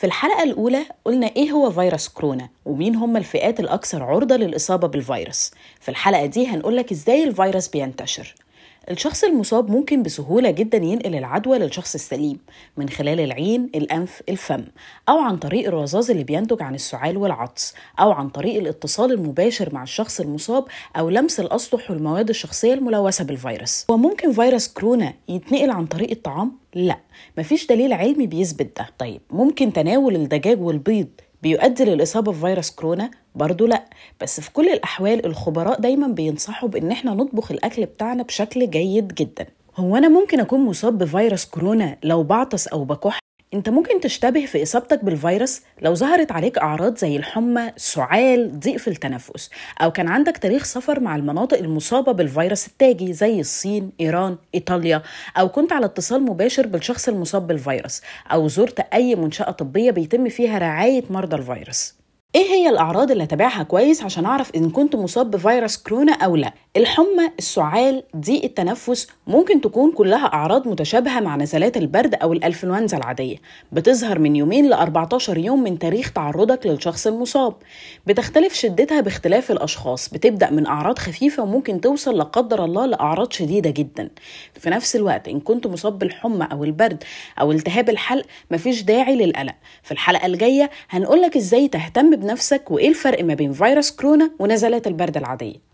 في الحلقة الأولى قلنا إيه هو فيروس كورونا ومين هم الفئات الأكثر عرضة للإصابة بالفيروس في الحلقة دي هنقولك إزاي الفيروس بينتشر الشخص المصاب ممكن بسهولة جدا ينقل العدوى للشخص السليم من خلال العين، الأنف، الفم أو عن طريق الرذاذ اللي بينتج عن السعال والعطس أو عن طريق الاتصال المباشر مع الشخص المصاب أو لمس الأسطح والمواد الشخصية الملوثة بالفيروس وممكن فيروس كورونا يتنقل عن طريق الطعام؟ لا مفيش دليل علمي بيثبت ده طيب ممكن تناول الدجاج والبيض بيؤدي للإصابة بفيروس كورونا؟ برضه لأ بس في كل الأحوال الخبراء دايما بينصحوا بإن احنا نطبخ الأكل بتاعنا بشكل جيد جدا هو أنا ممكن أكون مصاب بفيروس كورونا لو بعطس أو بكح انت ممكن تشتبه في اصابتك بالفيروس لو ظهرت عليك اعراض زي الحمى سعال ضيق في التنفس او كان عندك تاريخ سفر مع المناطق المصابه بالفيروس التاجي زي الصين ايران ايطاليا او كنت على اتصال مباشر بالشخص المصاب بالفيروس او زرت اي منشاه طبيه بيتم فيها رعايه مرضى الفيروس ايه هي الاعراض اللي اتابعها كويس عشان اعرف ان كنت مصاب بفيروس كورونا او لا الحمى السعال ضيق التنفس ممكن تكون كلها اعراض متشابهه مع نزلات البرد او الانفلونزا العاديه بتظهر من يومين ل 14 يوم من تاريخ تعرضك للشخص المصاب بتختلف شدتها باختلاف الاشخاص بتبدا من اعراض خفيفه وممكن توصل لا قدر الله لاعراض شديده جدا في نفس الوقت ان كنت مصاب بالحمى او البرد او التهاب الحلق مفيش داعي للقلق في الحلقه الجايه هنقولك ازاي تهتم بنفسك وايه الفرق ما بين فيروس كورونا ونزلات البرد العاديه